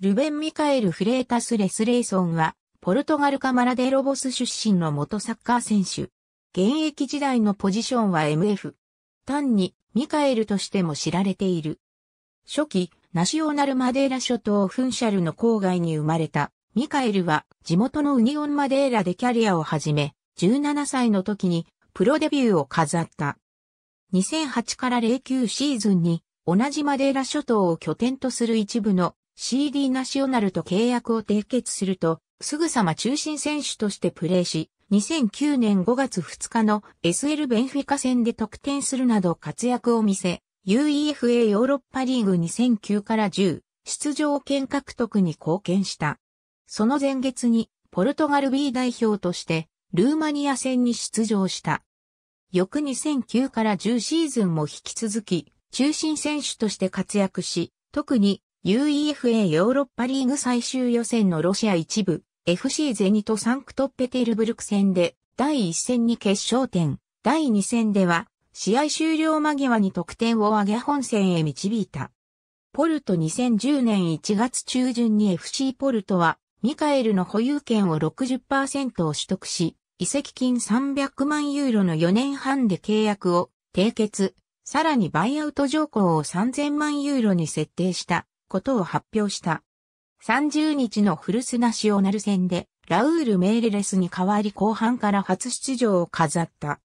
ルベン・ミカエル・フレータス・レスレイソンは、ポルトガルカマラデロボス出身の元サッカー選手。現役時代のポジションは MF。単に、ミカエルとしても知られている。初期、ナシオナルマデーラ諸島フンシャルの郊外に生まれた、ミカエルは、地元のウニオンマデーラでキャリアを始め、17歳の時に、プロデビューを飾った。2008から09シーズンに、同じマデーラ諸島を拠点とする一部の CD ナショナルと契約を締結すると、すぐさま中心選手としてプレーし、2009年5月2日の SL ベンフィカ戦で得点するなど活躍を見せ、UEFA ヨーロッパリーグ2009から10出場権獲得に貢献した。その前月にポルトガル B 代表としてルーマニア戦に出場した。翌2009から10シーズンも引き続き中心選手として活躍し、特に UEFA ヨーロッパリーグ最終予選のロシア一部 FC ゼニとサンクトペテルブルク戦で第1戦に決勝点、第2戦では試合終了間際に得点を挙げ本戦へ導いた。ポルト2010年1月中旬に FC ポルトはミカエルの保有権を60%を取得し、移籍金300万ユーロの4年半で契約を締結、さらにバイアウト条項を3000万ユーロに設定したことを発表した。30日のフルスナシオナル戦で、ラウール・メーレレスに代わり後半から初出場を飾った。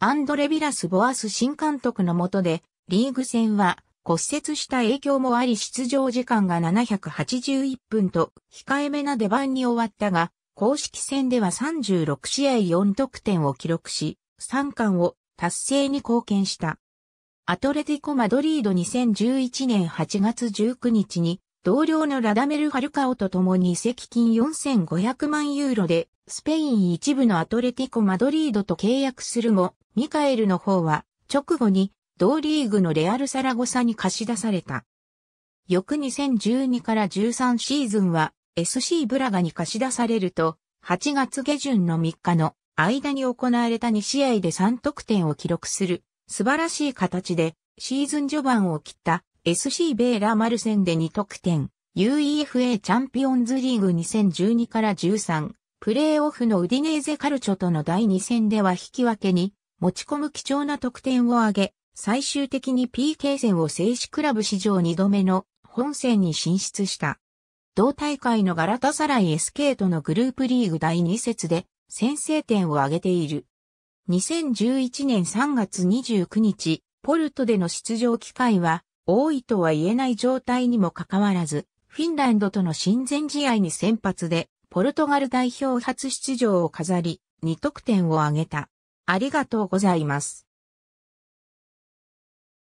アンドレ・ビラス・ボアス新監督の下で、リーグ戦は骨折した影響もあり出場時間が781分と控えめな出番に終わったが、公式戦では36試合4得点を記録し、3冠を達成に貢献した。アトレティコ・マドリード2011年8月19日に、同僚のラダメル・ファルカオと共に移籍金4500万ユーロで、スペイン一部のアトレティコ・マドリードと契約するも、ミカエルの方は、直後に、同リーグのレアル・サラゴサに貸し出された。翌2012から13シーズンは、SC ブラガに貸し出されると、8月下旬の3日の間に行われた2試合で3得点を記録する素晴らしい形でシーズン序盤を切った SC ベーラマルセンで2得点、UEFA チャンピオンズリーグ2012から13、プレーオフのウディネーゼカルチョとの第2戦では引き分けに持ち込む貴重な得点を挙げ、最終的に PK 戦を制止クラブ史上2度目の本戦に進出した。同大会のガラタサライ SK とのグループリーグ第2節で先制点を挙げている。2011年3月29日、ポルトでの出場機会は多いとは言えない状態にもかかわらず、フィンランドとの親善試合に先発で、ポルトガル代表初出場を飾り、2得点を挙げた。ありがとうございます。